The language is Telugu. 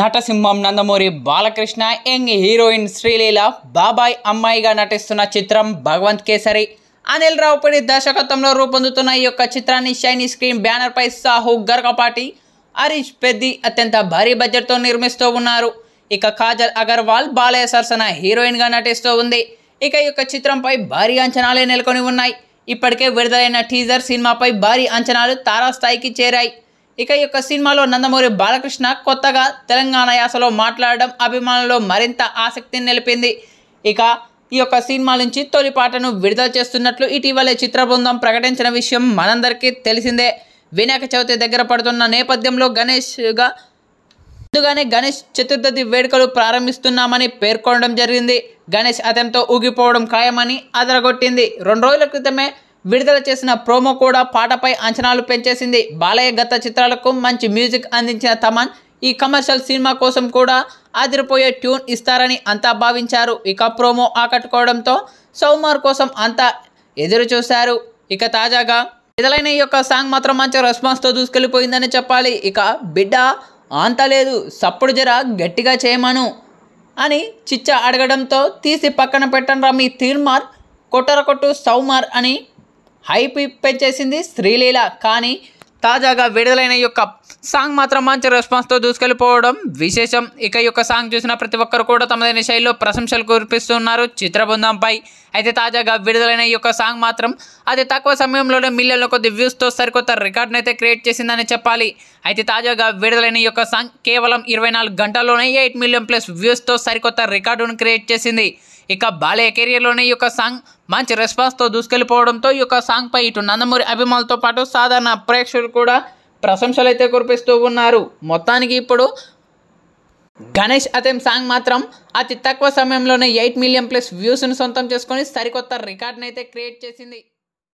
నటసింహం నందమూరి బాలకృష్ణ యంగ్ హీరోయిన్ శ్రీలీల బాబాయ్ అమ్మాయిగా నటిస్తున్న చిత్రం భగవంత్ కేసరి అనిల్ రావుపడి దర్శకత్వంలో రూపొందుతున్న ఈ యొక్క చిత్రాన్ని షైనీ స్క్రీన్ బ్యానర్పై సాహు గర్గపాటి హరీష్ పెద్ది అత్యంత భారీ బడ్జెట్తో నిర్మిస్తూ ఉన్నారు ఇక కాజల్ అగర్వాల్ బాలయ్య సరసన హీరోయిన్గా నటిస్తూ ఉంది ఇక ఈ యొక్క చిత్రంపై భారీ అంచనాలే నెలకొని ఉన్నాయి ఇప్పటికే విడుదలైన టీజర్ సినిమాపై భారీ అంచనాలు తారాస్థాయికి చేరాయి ఇక ఈ యొక్క సినిమాలో నందమూరి బాలకృష్ణ కొత్తగా తెలంగాణ యాసలో మాట్లాడడం అభిమానులు మరింత ఆసక్తిని నిలిపింది ఇక ఈ యొక్క సినిమా నుంచి తొలి పాటను విడుదల చేస్తున్నట్లు ఇటీవలే చిత్ర బృందం ప్రకటించిన విషయం మనందరికీ తెలిసిందే వినాయక చవితి దగ్గర పడుతున్న నేపథ్యంలో గణేష్గా ముందుగానే గణేష్ చతుర్థి వేడుకలు ప్రారంభిస్తున్నామని పేర్కొనడం జరిగింది గణేష్ అతనితో ఊగిపోవడం ఖాయమని అదరగొట్టింది రెండు రోజుల క్రితమే విడుదల చేసిన ప్రోమో కూడా పాటపై అంచనాలు పెంచేసింది బాలయ్య గత చిత్రాలకు మంచి మ్యూజిక్ అందించిన తమన్ ఈ కమర్షియల్ సినిమా కోసం కూడా అదిరిపోయే ట్యూన్ ఇస్తారని అంతా భావించారు ఇక ప్రోమో ఆకట్టుకోవడంతో సౌమార్ కోసం అంతా ఎదురు చూశారు ఇక తాజాగా విడుదలైన ఈ యొక్క సాంగ్ మాత్రం మంచి రెస్పాన్స్తో దూసుకెళ్ళిపోయిందని చెప్పాలి ఇక బిడ్డ అంత లేదు సప్పుడు జర గట్టిగా చేయమను అని చిచ్చ అడగడంతో తీసి పక్కన రా మీ తీర్మార్ కొట్టరకొట్టు సౌమార్ అని హైప్ పెంచేసింది శ్రీలీల కానీ తాజాగా విడుదలైన యొక్క సాంగ్ మాత్రం మంచి రెస్పాన్స్తో దూసుకెళ్ళిపోవడం విశేషం ఇక యొక్క సాంగ్ చూసిన ప్రతి ఒక్కరు కూడా తమదైన శైలిలో ప్రశంసలు కురిపిస్తున్నారు చిత్రబృందంపై అయితే తాజాగా విడుదలైన యొక్క సాంగ్ మాత్రం అది తక్కువ సమయంలోనే మిలియన్ల కొద్ది వ్యూస్తో సరికొత్త రికార్డును అయితే క్రియేట్ చేసిందని చెప్పాలి అయితే తాజాగా విడుదలైన యొక్క సాంగ్ కేవలం ఇరవై నాలుగు గంటల్లోనే ఎయిట్ మిలియన్ ప్లస్ వ్యూస్తో సరికొత్త రికార్డును క్రియేట్ చేసింది ఇక బాలయ్య కెరియర్లోనే ఈ యొక్క సాంగ్ మంచి రెస్పాన్స్తో దూసుకెళ్ళిపోవడంతో ఈ యొక్క సాంగ్పై ఇటు నందమూరి అభిమానులతో పాటు సాధారణ ప్రేక్షకులు కూడా ప్రశంసలు అయితే కురిపిస్తూ ఉన్నారు మొత్తానికి ఇప్పుడు గణేష్ అతెం సాంగ్ మాత్రం అతి తక్కువ సమయంలోనే ఎయిట్ మిలియన్ ప్లస్ వ్యూస్ను సొంతం చేసుకొని సరికొత్త రికార్డ్ని అయితే క్రియేట్ చేసింది